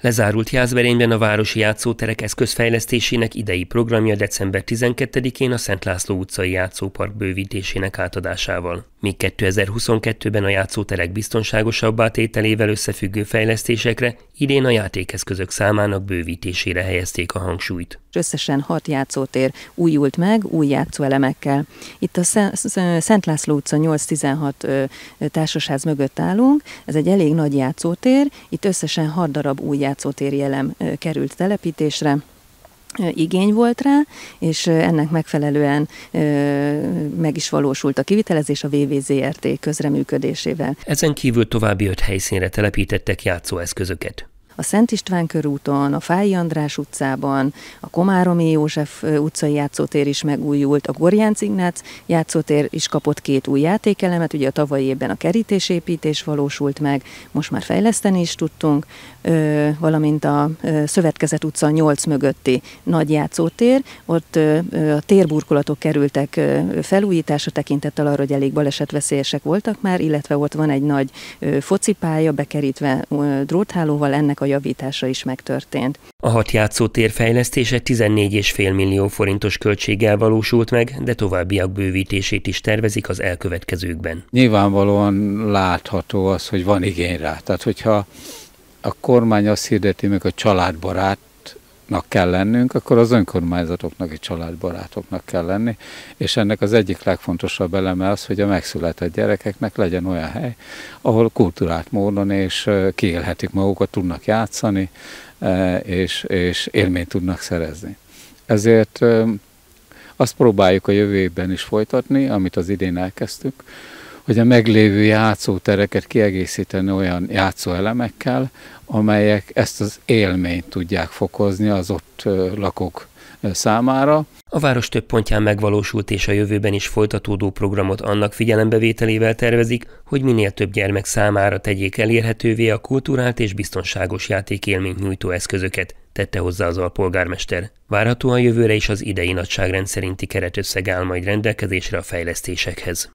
Lezárult Jászberényben a Városi Játszóterek eszközfejlesztésének idei programja december 12-én a Szent László utcai játszópark bővítésének átadásával. Míg 2022-ben a játszóterek biztonságosabbá tételével összefüggő fejlesztésekre idén a játékeszközök számának bővítésére helyezték a hangsúlyt összesen hat játszótér újult meg új játszóelemekkel. Itt a Szent László utca 816 társasház mögött állunk, ez egy elég nagy játszótér, itt összesen hat darab új játszótéri elem került telepítésre igény volt rá, és ennek megfelelően meg is valósult a kivitelezés a VVZRT közreműködésével. Ezen kívül további öt helyszínre telepítettek játszóeszközöket a Szent István körúton, a Fáji András utcában, a Komáromi József utcai játszótér is megújult, a Gorjánc Ignác játszótér is kapott két új játékelemet, ugye a tavalyi évben a kerítésépítés valósult meg, most már fejleszteni is tudtunk, valamint a Szövetkezet utca 8 mögötti nagy játszótér, ott a térburkolatok kerültek felújítása tekintettel arra, hogy elég balesetveszélyesek voltak már, illetve ott van egy nagy focipálya bekerítve dróthálóval, ennek a javítása is megtörtént. A hat játszótér fejlesztése 14,5 millió forintos költséggel valósult meg, de továbbiak bővítését is tervezik az elkövetkezőkben. Nyilvánvalóan látható az, hogy van igény rá. Tehát, hogyha a kormány azt hirdeti meg, a családbarát, nak kell lennünk, akkor az önkormányzatoknak és családbarátoknak kell lenni, és ennek az egyik legfontosabb eleme az, hogy a megszületett gyerekeknek legyen olyan hely, ahol kultúrát módon és kiélhetik magukat, tudnak játszani, és, és élményt tudnak szerezni. Ezért azt próbáljuk a jövő évben is folytatni, amit az idén elkezdtük, hogy a meglévő játszótereket kiegészíteni olyan játszóelemekkel, amelyek ezt az élményt tudják fokozni az ott lakók számára. A város több pontján megvalósult és a jövőben is folytatódó programot annak figyelembevételével tervezik, hogy minél több gyermek számára tegyék elérhetővé a kultúrált és biztonságos játékélményt nyújtó eszközöket, tette hozzá az alpolgármester. Várhatóan jövőre is az idei nagyságrend szerinti keretösszeg áll majd rendelkezésre a fejlesztésekhez.